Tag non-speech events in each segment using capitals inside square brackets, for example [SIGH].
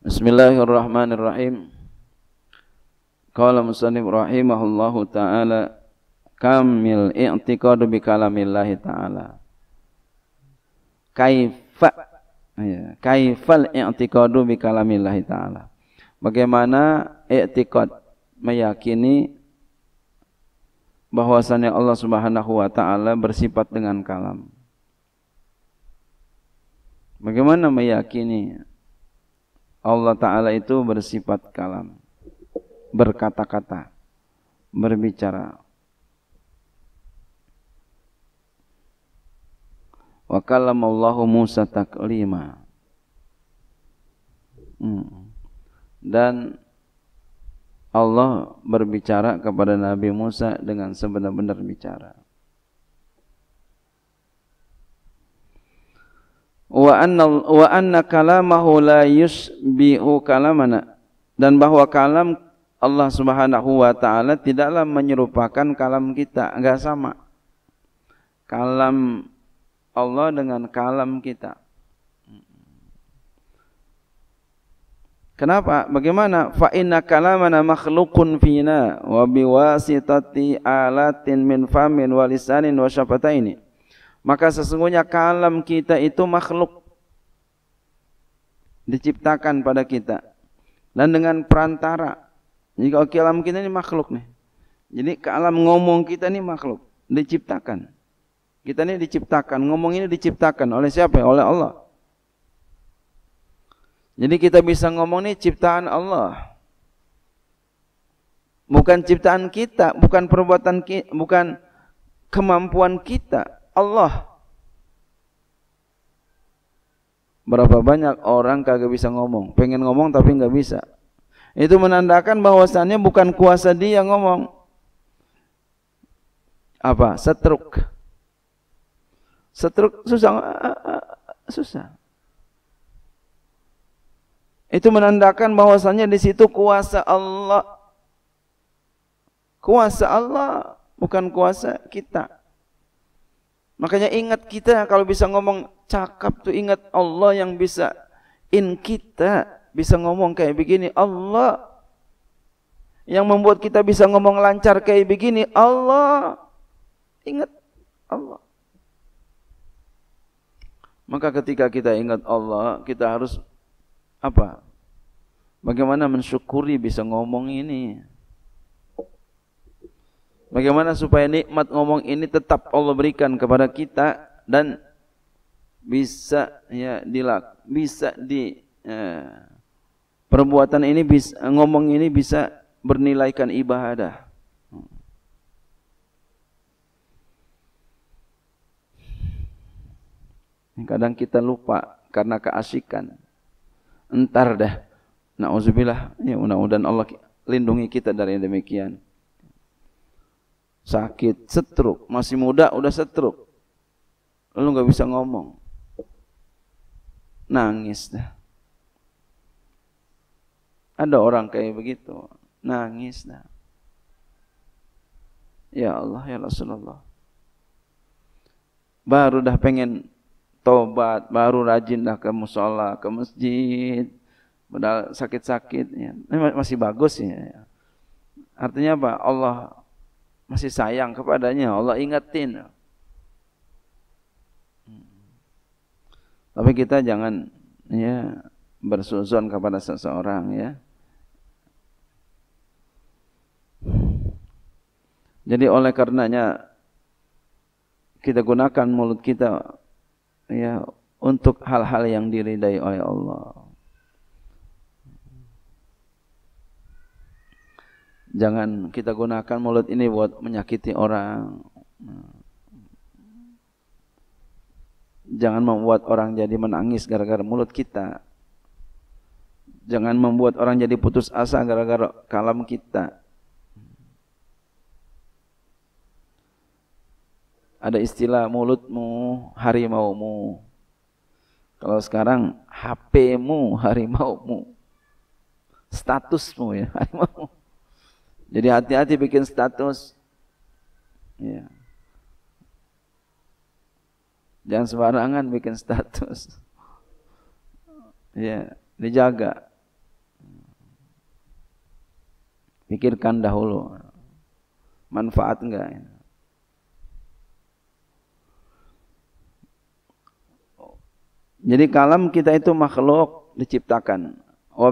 Bismillahirrahmanirrahim. Qala musannif rahimahullahu taala kamil i'tiqadu bi kalamillahi taala. Kaifa ya, kaifal i'tiqadu bi kalamillahi taala. Bagaimana i'tiqad meyakini bahwasanya Allah Subhanahu wa taala bersifat dengan kalam. Bagaimana meyakini Allah Ta'ala itu bersifat kalam, berkata-kata, berbicara. Wa Allahu Musa taklima. Hmm. Dan Allah berbicara kepada Nabi Musa dengan sebenar-benar bicara. wa anna wa anna kalamahu la yusbihu kalamana dan bahwa kalam Allah Subhanahu wa taala tidaklah menyerupakan kalam kita, enggak sama. Kalam Allah dengan kalam kita. Kenapa? Bagaimana? Fa inna kalamana makhluqun fina wa biwasitati alatin min famin wa lisanin wa syafataini. Maka sesungguhnya kalam kita itu makhluk diciptakan pada kita dan dengan perantara. jika kalau kalam kita ini makhluk nih. Jadi kalam ngomong kita ini makhluk diciptakan. Kita ini diciptakan, ngomong ini diciptakan oleh siapa? Oleh Allah. Jadi kita bisa ngomong ini ciptaan Allah. Bukan ciptaan kita, bukan perbuatan kita, bukan kemampuan kita, Allah. Berapa banyak orang kagak bisa ngomong, pengen ngomong tapi nggak bisa. Itu menandakan bahwasannya bukan kuasa dia ngomong. Apa? Setruk. Setruk susah susah. Itu menandakan bahwasannya di situ kuasa Allah. Kuasa Allah bukan kuasa kita. Makanya ingat kita kalau bisa ngomong cakap tuh ingat Allah yang bisa in kita bisa ngomong kayak begini Allah yang membuat kita bisa ngomong lancar kayak begini Allah ingat Allah maka ketika kita ingat Allah kita harus apa bagaimana mensyukuri bisa ngomong ini Bagaimana supaya nikmat ngomong ini tetap Allah berikan kepada kita dan bisa ya dilak bisa di eh, perbuatan ini bisa ngomong ini bisa bernilaikan ibadah. Hmm. Kadang kita lupa karena keasikan. Entar dah. Nauzubillah, ya mudah-mudahan Allah lindungi kita dari yang demikian sakit, setruk, masih muda udah setruk. Lu nggak bisa ngomong. Nangis dah. Ada orang kayak begitu, nangis dah. Ya Allah, ya Rasulullah. Baru dah pengen tobat, baru rajin dah ke musola, ke masjid, padahal sakit sakit ya. masih bagus ya. Artinya apa? Allah masih sayang kepadanya Allah ingetin tapi kita jangan ya bersuzon kepada seseorang ya jadi oleh karenanya kita gunakan mulut kita ya untuk hal-hal yang diridai oleh Allah Jangan kita gunakan mulut ini buat menyakiti orang. Jangan membuat orang jadi menangis gara-gara mulut kita. Jangan membuat orang jadi putus asa gara-gara kalam kita. Ada istilah mulutmu harimaumu. Kalau sekarang HP-mu harimaumu. Statusmu ya harimaumu jadi hati-hati bikin status. Ya. Jangan sembarangan bikin status. Ya, dijaga. Pikirkan dahulu. Manfaat enggak? Ya. Jadi kalam kita itu makhluk diciptakan. Wa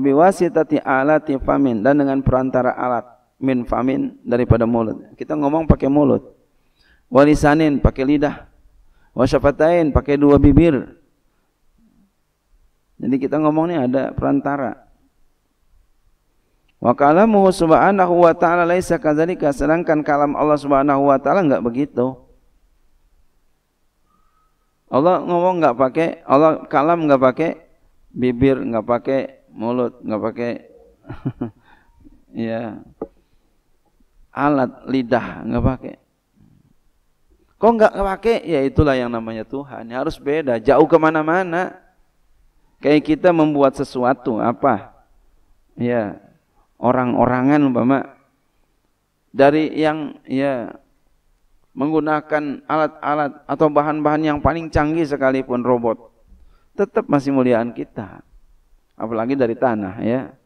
tati alati famin dan dengan perantara alat min famin daripada mulut. Kita ngomong pakai mulut. Walisanin pakai lidah. Wasyafatain pakai dua bibir. Jadi kita ngomong ini ada perantara. Wa kalamuhu subhanahu wa ta'ala laisa kadzalika sedangkan kalam Allah subhanahu wa ta'ala enggak begitu. Allah ngomong enggak pakai Allah kalam enggak pakai bibir, enggak pakai mulut, enggak pakai [LAUGHS] ya alat lidah nggak pakai kok nggak pakai ya itulah yang namanya Tuhan ya, harus beda jauh kemana-mana kayak kita membuat sesuatu apa ya orang-orangan umpama dari yang ya menggunakan alat-alat atau bahan-bahan yang paling canggih sekalipun robot tetap masih muliaan kita apalagi dari tanah ya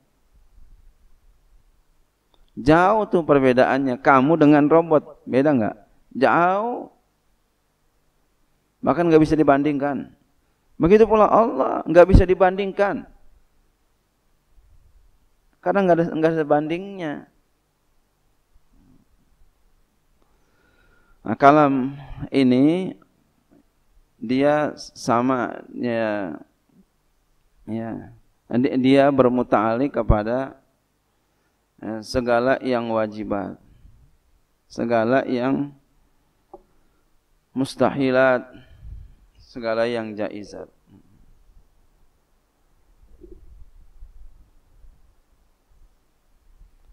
Jauh tuh perbedaannya kamu dengan robot, beda nggak? Jauh. Bahkan nggak bisa dibandingkan. Begitu pula Allah nggak bisa dibandingkan. Karena nggak ada enggak ada bandingnya. Nah, kalam ini dia sama ya ya dia bermutalik kepada Eh, segala yang wajibat segala yang mustahilat segala yang jaizat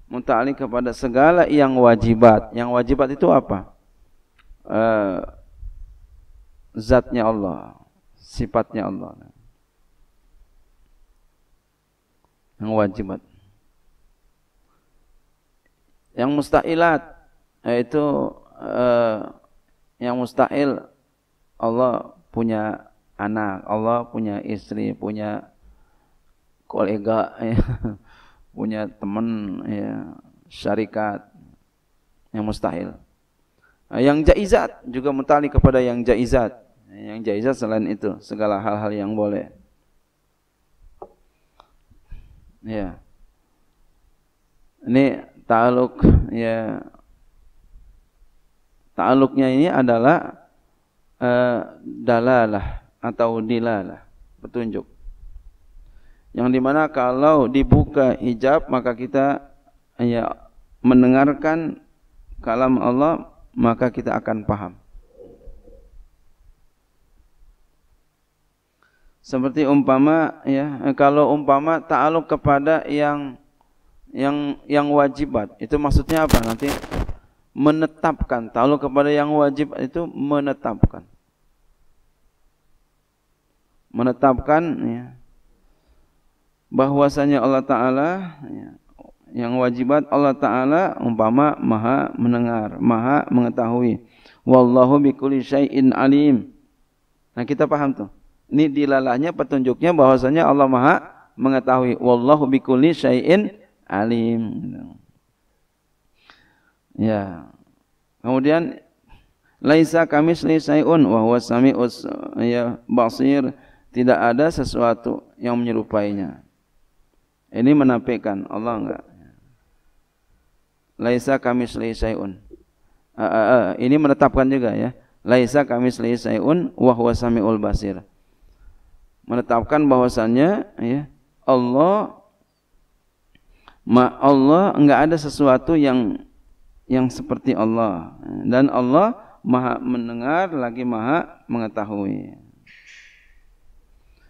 muta'alik kepada segala yang wajibat yang wajibat itu apa? Uh, zatnya Allah sifatnya Allah yang wajibat yang mustailat yaitu uh, yang mustail Allah punya anak, Allah punya istri, punya kolega, ya, [LAUGHS] punya teman, ya, syarikat yang mustahil. Eh, yang jaizat juga mutali kepada yang jaizat. Yang jaizat selain itu segala hal-hal yang boleh. Ya. Ini Ta'aluk ya Ta'aluknya ini adalah uh, dalalah atau dilalah, petunjuk. Yang dimana kalau dibuka hijab maka kita ya mendengarkan kalam Allah maka kita akan paham. Seperti umpama ya kalau umpama ta'aluk kepada yang yang yang wajibat itu maksudnya apa nanti menetapkan tahu kepada yang wajib itu menetapkan menetapkan ya, bahwasanya Allah Taala ya, yang wajibat Allah Taala umpama maha mendengar maha mengetahui wallahu bikulli syai'in alim nah kita paham tuh ini dilalahnya petunjuknya bahwasanya Allah maha mengetahui wallahu bikulli syai'in alim. Gitu. Ya. Kemudian laisa kami syai'un wa huwa us ya basir. Tidak ada sesuatu yang menyerupainya. Ini menafikan Allah enggak. Laisa kamisli syai'un. Uh, uh, uh, ini menetapkan juga ya. Laisa kami syai'un wa huwa ul basir. Menetapkan bahwasannya ya Allah ma Allah enggak ada sesuatu yang yang seperti Allah dan Allah maha mendengar lagi maha mengetahui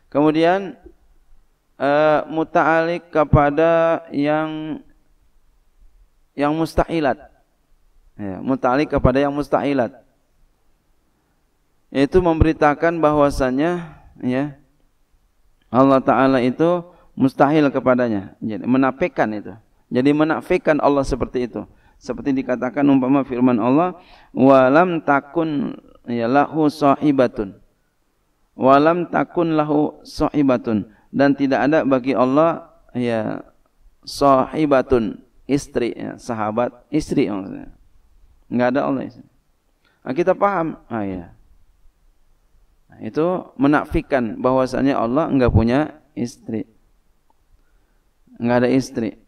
kemudian uh, muta'alik kepada yang yang mustahilat ya, muta'alik kepada yang mustahilat yaitu memberitakan bahwasannya ya Allah Ta'ala itu mustahil kepadanya. Jadi menafikan itu. Jadi menafikan Allah seperti itu. Seperti dikatakan umpama firman Allah, "Walam takun ya lahu sahibatun." Walam takun lahu sahibatun dan tidak ada bagi Allah ya sahibatun istri ya, sahabat istri maksudnya. Enggak ada Allah istri. Nah, kita paham. Ah ya. Nah, itu menafikan bahwasanya Allah enggak punya istri nggak ada istri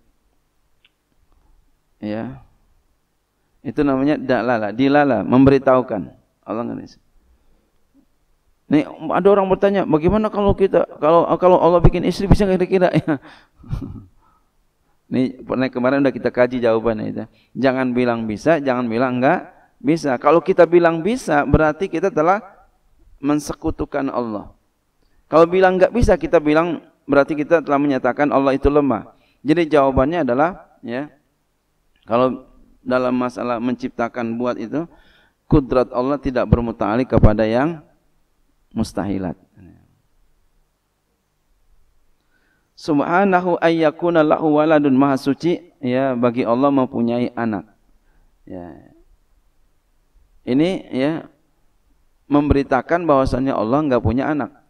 ya itu namanya dalala dilala memberitahukan Allah nggak Nih, ada orang bertanya, bagaimana kalau kita kalau kalau Allah bikin istri bisa nggak kira-kira? Ya. [LAUGHS] Nih, kemarin udah kita kaji jawabannya itu. Jangan bilang bisa, jangan bilang enggak bisa. Kalau kita bilang bisa, berarti kita telah mensekutukan Allah. Kalau bilang enggak bisa, kita bilang berarti kita telah menyatakan Allah itu lemah. Jadi jawabannya adalah ya kalau dalam masalah menciptakan buat itu kudrat Allah tidak bermutalik kepada yang mustahilat. Subhanahu ayyakuna lahu waladun maha suci ya bagi Allah mempunyai anak. Ya. Ini ya memberitakan bahwasanya Allah enggak punya anak.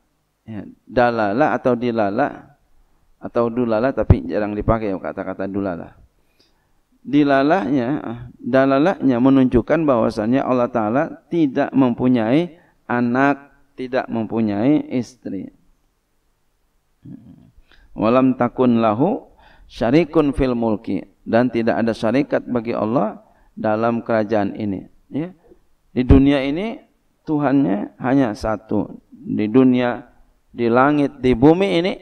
ya, dalalah atau dilalah atau dulalah tapi jarang dipakai kata-kata dulalah dilalahnya ah, dalalahnya menunjukkan bahwasannya Allah Ta'ala tidak mempunyai anak tidak mempunyai istri walam takun lahu syarikun fil mulki dan tidak ada syarikat bagi Allah dalam kerajaan ini ya. di dunia ini Tuhannya hanya satu di dunia di langit, di bumi ini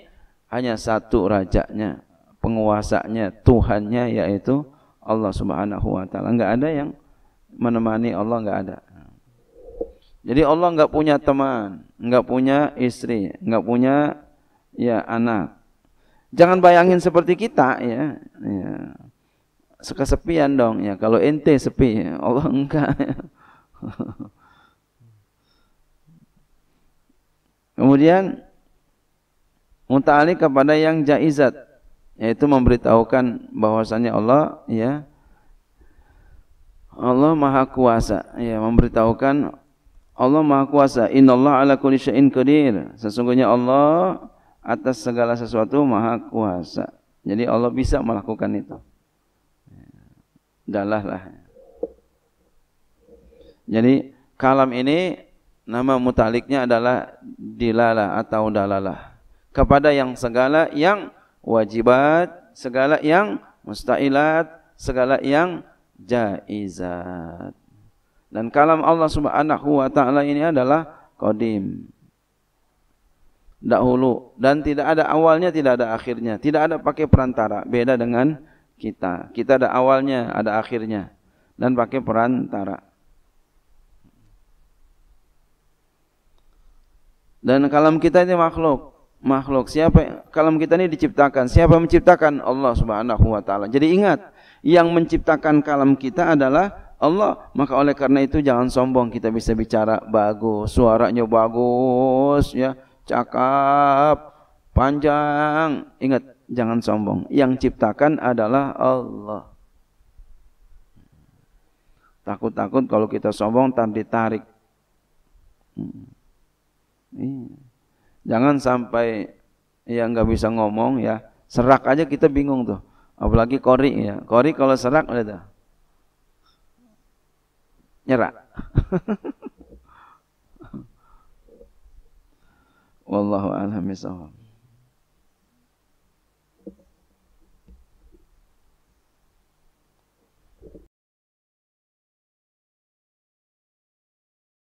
hanya satu rajanya, penguasanya, Tuhannya yaitu Allah Subhanahu wa taala. Enggak ada yang menemani Allah enggak ada. Jadi Allah enggak punya teman, enggak punya istri, enggak punya ya anak. Jangan bayangin seperti kita ya. ya. Kesepian dong ya. Kalau ente sepi, ya, Allah [LAUGHS] enggak. Ya. Kemudian muta'ali kepada yang jaizat yaitu memberitahukan bahwasanya Allah ya Allah Maha Kuasa ya memberitahukan Allah Maha Kuasa innallaha ala kulli syai'in qadir sesungguhnya Allah atas segala sesuatu Maha Kuasa jadi Allah bisa melakukan itu dalahlah jadi kalam ini Nama mutaliknya adalah dilala atau dalalah. Kepada yang segala yang wajibat, segala yang mustailat, segala yang jaizat. Dan kalam Allah Subhanahu wa taala ini adalah kodim, Dahulu dan tidak ada awalnya, tidak ada akhirnya, tidak ada pakai perantara. Beda dengan kita. Kita ada awalnya, ada akhirnya dan pakai perantara. Dan kalam kita ini makhluk. Makhluk siapa kalam kita ini diciptakan? Siapa menciptakan? Allah Subhanahu wa taala. Jadi ingat, yang menciptakan kalam kita adalah Allah. Maka oleh karena itu jangan sombong kita bisa bicara bagus, suaranya bagus ya, cakap, panjang. Ingat, jangan sombong. Yang ciptakan adalah Allah. Takut-takut kalau kita sombong tak ditarik. Hmm. Iya. Jangan sampai ya nggak bisa ngomong ya. Serak aja kita bingung tuh. Apalagi kori ya. Kori kalau serak udah tuh. Nyerak. [LAUGHS] Wallahu a'lam